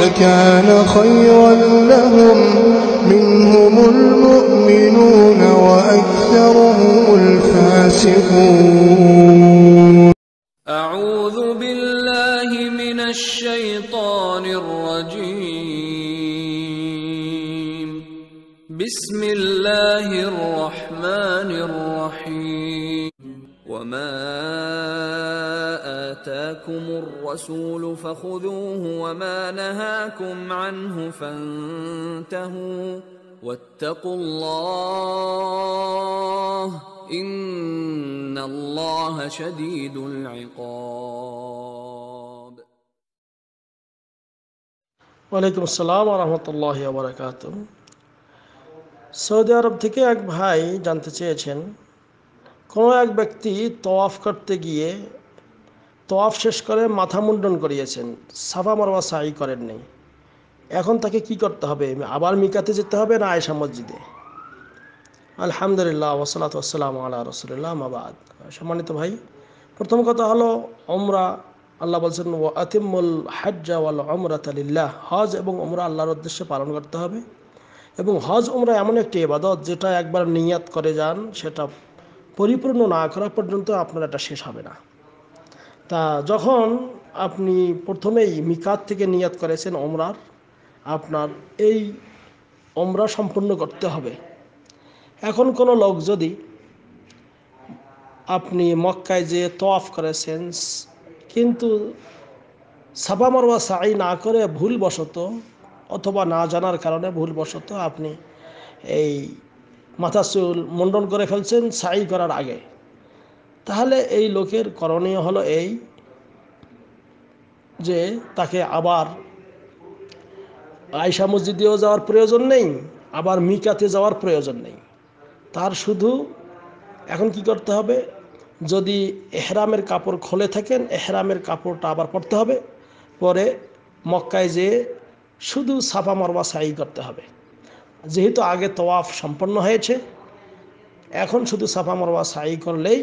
لكان خيرا لهم منهم المؤمنون وأكثرهم الفاسقون أعوذ بالله من الشيطان الرجيم بسم الله الرحمن الرحيم وما آتاكم الرسول فخذوه وما نهاكم عنه فانتهوا واتقوا الله إن الله شديد العقاب ওয়ালাইকুম আসসালাম রহমতুল্লাহ আবরাকাত সৌদি আরব থেকে এক ভাই জানতে চেয়েছেন কোনো এক ব্যক্তি তওয়াফ করতে গিয়ে তফ শেষ করে মাথা মুন্ডন করিয়েছেন সাফা মারওয়া সাই করেন এখন তাকে কি করতে হবে আবার মিকাতে যেতে হবে না আয়সা মসজিদে আলহামদুলিল্লাহ ওসলাত ওসালাম আল্লাহ রসুলিল্লাহ মাবাদ সম্মানিত ভাই প্রথম কথা হলো অমরা আল্লাহ বলছেন ও আতিমুল হাজ্জা ওয়াল অমরাত আলিল্লাহ হজ এবং অমরা আল্লাহর উদ্দেশ্যে পালন করতে হবে এবং হজ ওমরা এমন একটি এবাদত যেটা একবার নিয়াত করে যান সেটা পরিপূর্ণ না করা পর্যন্ত আপনার এটা শেষ হবে না তা যখন আপনি প্রথমেই মিকাত থেকে নিয়াত করেছেন অমরার আপনার এই অমরা সম্পন্ন করতে হবে এখন কোনো লোক যদি আপনি মক্কায় যে তফ করেছেন কিন্তু সাবা মারোয়া সাই না করে ভুলবশত অথবা না জানার কারণে ভুলবশত আপনি এই মাথা চুল মন্ডন করে ফেলছেন সাই করার আগে তাহলে এই লোকের করণীয় হলো এই যে তাকে আবার আয়সা মসজিদেও যাওয়ার প্রয়োজন নেই আবার মিকাতে যাওয়ার প্রয়োজন নেই তার শুধু এখন কি করতে হবে যদি এহরামের কাপড় খোলে থাকেন এহরামের কাপড়টা আবার পরতে হবে পরে মক্কায় যে শুধু সাফা মারবা সাই করতে হবে যেহেতু আগে তওয়াফ সম্পন্ন হয়েছে এখন শুধু সাফা মারবা সাই করলেই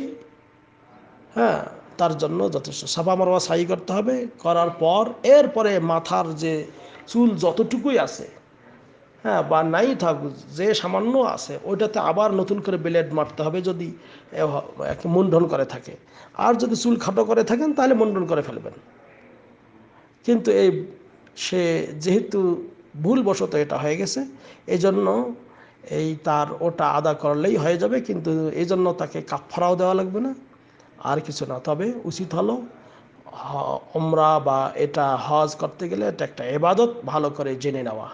হ্যাঁ তার জন্য যথেষ্ট সাফা মারোয়া সাই করতে হবে করার পর এরপরে মাথার যে চুল যতটুকুই আছে হ্যাঁ বা নাই থাকুক যে সামান্য আছে ওইটাতে আবার নতুন করে ব্লেড মারতে হবে যদি মুন্ডন করে থাকে আর যদি চুল খাটো করে থাকেন তাহলে মুন্ডন করে ফেলবেন কিন্তু এই সে যেহেতু ভুলবশত এটা হয়ে গেছে এজন্য এই তার ওটা আদা করলেই হয়ে যাবে কিন্তু এই জন্য তাকে কাপড়াও দেওয়া লাগবে না আর কিছু না তবে উচিত হলো ওমরা বা এটা হজ করতে গেলে এটা একটা এবাদত ভালো করে জেনে নেওয়া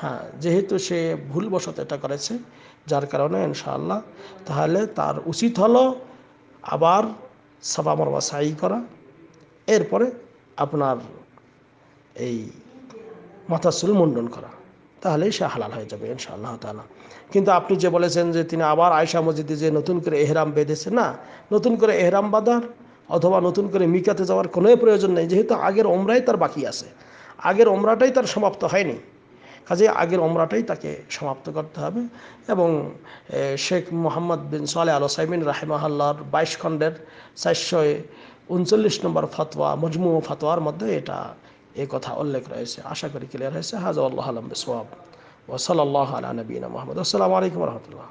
হ্যাঁ যেহেতু সে ভুলবশত এটা করেছে যার কারণে ইনশাআল্লাহ তাহলে তার উচিত হলো আবার সাফা মারবা সাই করা এরপরে আপনার এই মাথা চুল মুন্ডন করা তাহলেই সে হালাল হয়ে যাবে ইনশাআল্লাহ তালা কিন্তু আপনি যে বলেছেন যে তিনি আবার আয়সা মসজিদে যে নতুন করে এহরাম বেঁধেছে না নতুন করে এহরাম বাঁধার অথবা নতুন করে মিকাতে যাওয়ার কোনো প্রয়োজন নেই যেহেতু আগের ওমরাই তার বাকি আছে আগের ওমরাটাই তার সমাপ্ত হয়নি কাজে আগের ওমরাটাই তাকে সমাপ্ত করতে হবে এবং শেখ মোহাম্মদ বিন সোয়ালে আল সাইমিন রাহেমাহাল্লার বাইশ খণ্ডের চারশো উনচল্লিশ নম্বর ফতোয়া মজমু ফতোয়ার মধ্যে এটা এ কথা উল্লেখ রয়েছে আশা করি ক্লিয়ার হয়েছে হাজ আল্লাহ আলম বিসওয়াব ওসল আল্লাহ আলা নবীনা মোহাম্মদ আসসালামু আলাইকুম রহমতুল্লাহ